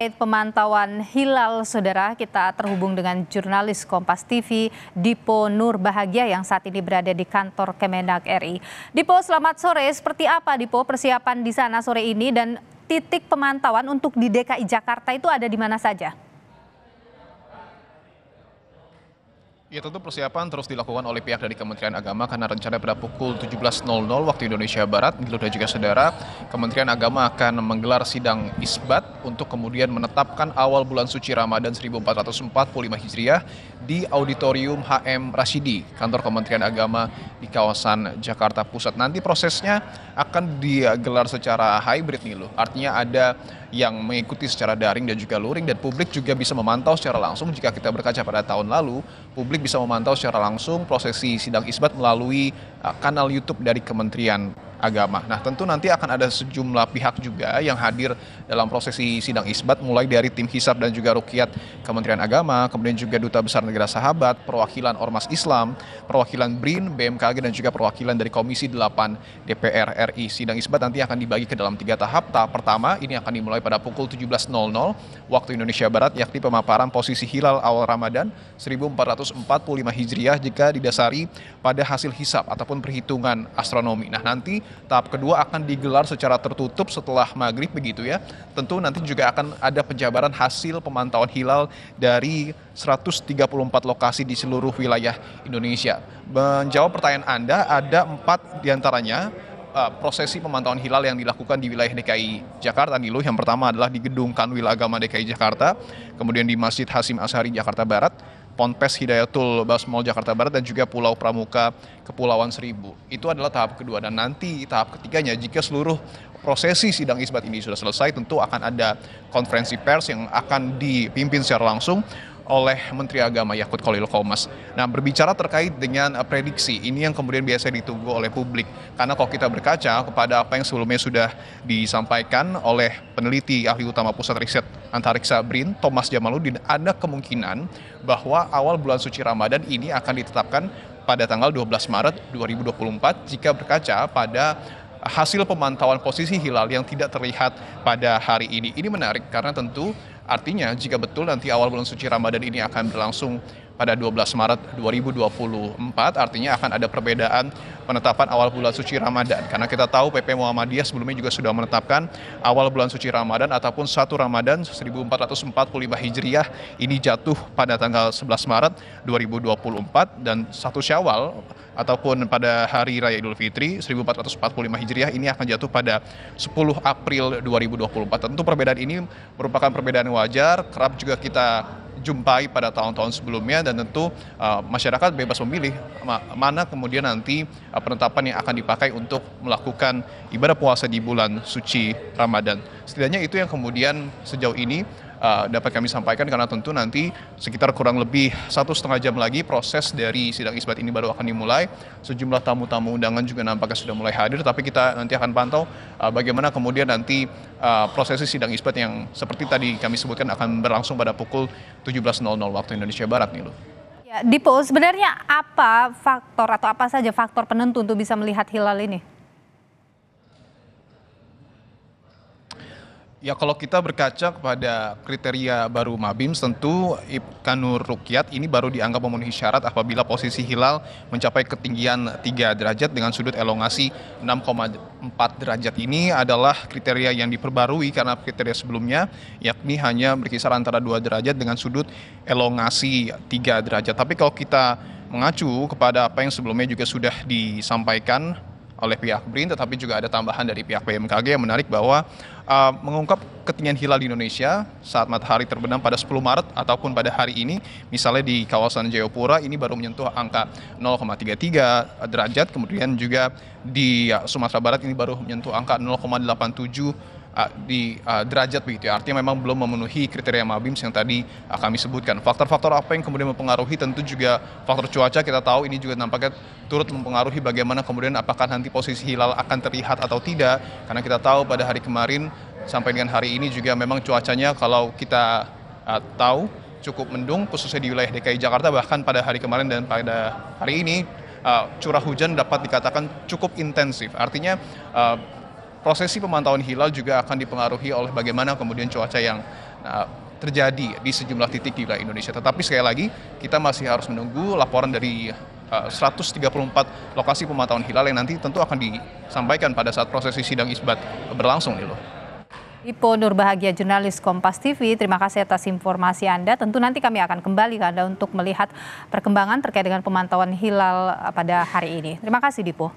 Terkait pemantauan hilal, saudara, kita terhubung dengan jurnalis Kompas TV, Dipo Nur Bahagia yang saat ini berada di kantor Kemenak RI. Dipo, selamat sore. Seperti apa, Dipo, persiapan di sana sore ini dan titik pemantauan untuk di DKI Jakarta itu ada di mana saja? Ya tentu persiapan terus dilakukan oleh pihak dari Kementerian Agama karena rencana pada pukul 17.00 waktu Indonesia Barat, Gilo dan juga Saudara, Kementerian Agama akan menggelar sidang isbat untuk kemudian menetapkan awal bulan suci Ramadan 1445 Hijriah di Auditorium HM Rasidi, kantor Kementerian Agama di kawasan Jakarta Pusat. Nanti prosesnya akan digelar secara hybrid nih loh, artinya ada yang mengikuti secara daring dan juga luring dan publik juga bisa memantau secara langsung jika kita berkaca pada tahun lalu publik bisa memantau secara langsung prosesi sidang isbat melalui uh, kanal YouTube dari Kementerian agama. Nah, tentu nanti akan ada sejumlah pihak juga yang hadir dalam prosesi sidang isbat mulai dari tim hisab dan juga rukiat Kementerian Agama, kemudian juga duta besar negara sahabat, perwakilan ormas Islam, perwakilan BRIN, BMKG dan juga perwakilan dari Komisi 8 DPR RI. Sidang isbat nanti akan dibagi ke dalam tiga tahap. Tahap pertama ini akan dimulai pada pukul 17.00 waktu Indonesia Barat yakni pemaparan posisi hilal awal Ramadan 1445 Hijriah jika didasari pada hasil hisap ataupun perhitungan astronomi. Nah nanti tahap kedua akan digelar secara tertutup setelah maghrib begitu ya. Tentu nanti juga akan ada penjabaran hasil pemantauan hilal dari 134 lokasi di seluruh wilayah Indonesia. Menjawab pertanyaan Anda, ada empat diantaranya uh, eh, prosesi pemantauan hilal yang dilakukan di wilayah DKI Jakarta Nilo Yang pertama adalah di Gedung Kanwil Agama DKI Jakarta, kemudian di Masjid Hasim Asari Jakarta Barat, Ponpes Hidayatul Basmol Jakarta Barat dan juga Pulau Pramuka Kepulauan Seribu. Itu adalah tahap kedua dan nanti tahap ketiganya jika seluruh prosesi sidang isbat ini sudah selesai tentu akan ada konferensi pers yang akan dipimpin secara langsung oleh Menteri Agama Yakut Kolil Komas. Nah, berbicara terkait dengan eh, prediksi, ini yang kemudian biasa ditunggu oleh publik. Karena kalau kita berkaca kepada apa yang sebelumnya sudah disampaikan oleh peneliti ahli utama Pusat Riset Antariksa BRIN, Thomas Jamaluddin, ada kemungkinan bahwa awal bulan suci Ramadan ini akan ditetapkan pada tanggal 12 Maret 2024 jika berkaca pada hasil pemantauan posisi hilal yang tidak terlihat pada hari ini. Ini menarik karena tentu Artinya jika betul nanti awal bulan suci Ramadan ini akan berlangsung pada 12 Maret 2024 artinya akan ada perbedaan penetapan awal bulan suci Ramadan karena kita tahu PP Muhammadiyah sebelumnya juga sudah menetapkan awal bulan suci Ramadan ataupun satu Ramadan 1445 Hijriah ini jatuh pada tanggal 11 Maret 2024 dan satu Syawal ataupun pada hari Raya Idul Fitri 1445 Hijriah ini akan jatuh pada 10 April 2024. Tentu perbedaan ini merupakan perbedaan wajar, kerap juga kita jumpai pada tahun-tahun sebelumnya dan tentu uh, masyarakat bebas memilih mana kemudian nanti uh, penetapan yang akan dipakai untuk melakukan ibadah puasa di bulan suci Ramadan. Setidaknya itu yang kemudian sejauh ini uh, dapat kami sampaikan karena tentu nanti sekitar kurang lebih satu setengah jam lagi proses dari sidang isbat ini baru akan dimulai. Sejumlah tamu-tamu undangan juga nampaknya sudah mulai hadir, tapi kita nanti akan pantau uh, bagaimana kemudian nanti uh, prosesi sidang isbat yang seperti tadi kami sebutkan akan berlangsung pada pukul 17.00 waktu Indonesia Barat nih, loh. Ya, Dipo, sebenarnya apa faktor atau apa saja faktor penentu untuk bisa melihat hilal ini? Ya kalau kita berkaca kepada kriteria baru Mabim tentu Ibkanur Rukyat ini baru dianggap memenuhi syarat apabila posisi hilal mencapai ketinggian 3 derajat dengan sudut elongasi 6,4 derajat ini adalah kriteria yang diperbarui karena kriteria sebelumnya yakni hanya berkisar antara 2 derajat dengan sudut elongasi 3 derajat. Tapi kalau kita mengacu kepada apa yang sebelumnya juga sudah disampaikan oleh pihak BRIN, tetapi juga ada tambahan dari pihak BMKG yang menarik bahwa uh, mengungkap ketinggian hilal di Indonesia saat matahari terbenam pada 10 Maret ataupun pada hari ini, misalnya di kawasan Jayapura ini baru menyentuh angka 0,33 derajat, kemudian juga di uh, Sumatera Barat ini baru menyentuh angka 0,87 uh, di uh, derajat begitu ya. Artinya memang belum memenuhi kriteria Mabims yang tadi uh, kami sebutkan. Faktor-faktor apa yang kemudian mempengaruhi tentu juga faktor cuaca kita tahu ini juga nampaknya turut mempengaruhi bagaimana kemudian apakah nanti posisi hilal akan terlihat atau tidak karena kita tahu pada hari kemarin sampai dengan hari ini juga memang cuacanya kalau kita uh, tahu cukup mendung khususnya di wilayah DKI Jakarta bahkan pada hari kemarin dan pada hari ini curah hujan dapat dikatakan cukup intensif artinya prosesi pemantauan hilal juga akan dipengaruhi oleh bagaimana kemudian cuaca yang nah, terjadi di sejumlah titik di wilayah Indonesia. Tetapi sekali lagi kita masih harus menunggu laporan dari eh, uh, 134 lokasi pemantauan hilal yang nanti tentu akan disampaikan pada saat prosesi sidang isbat berlangsung nih loh. Ipo Nurbahagia, jurnalis Kompas TV. Terima kasih atas informasi Anda. Tentu nanti kami akan kembali ke Anda untuk melihat perkembangan terkait dengan pemantauan hilal eh, pada hari ini. Terima kasih, Dipo.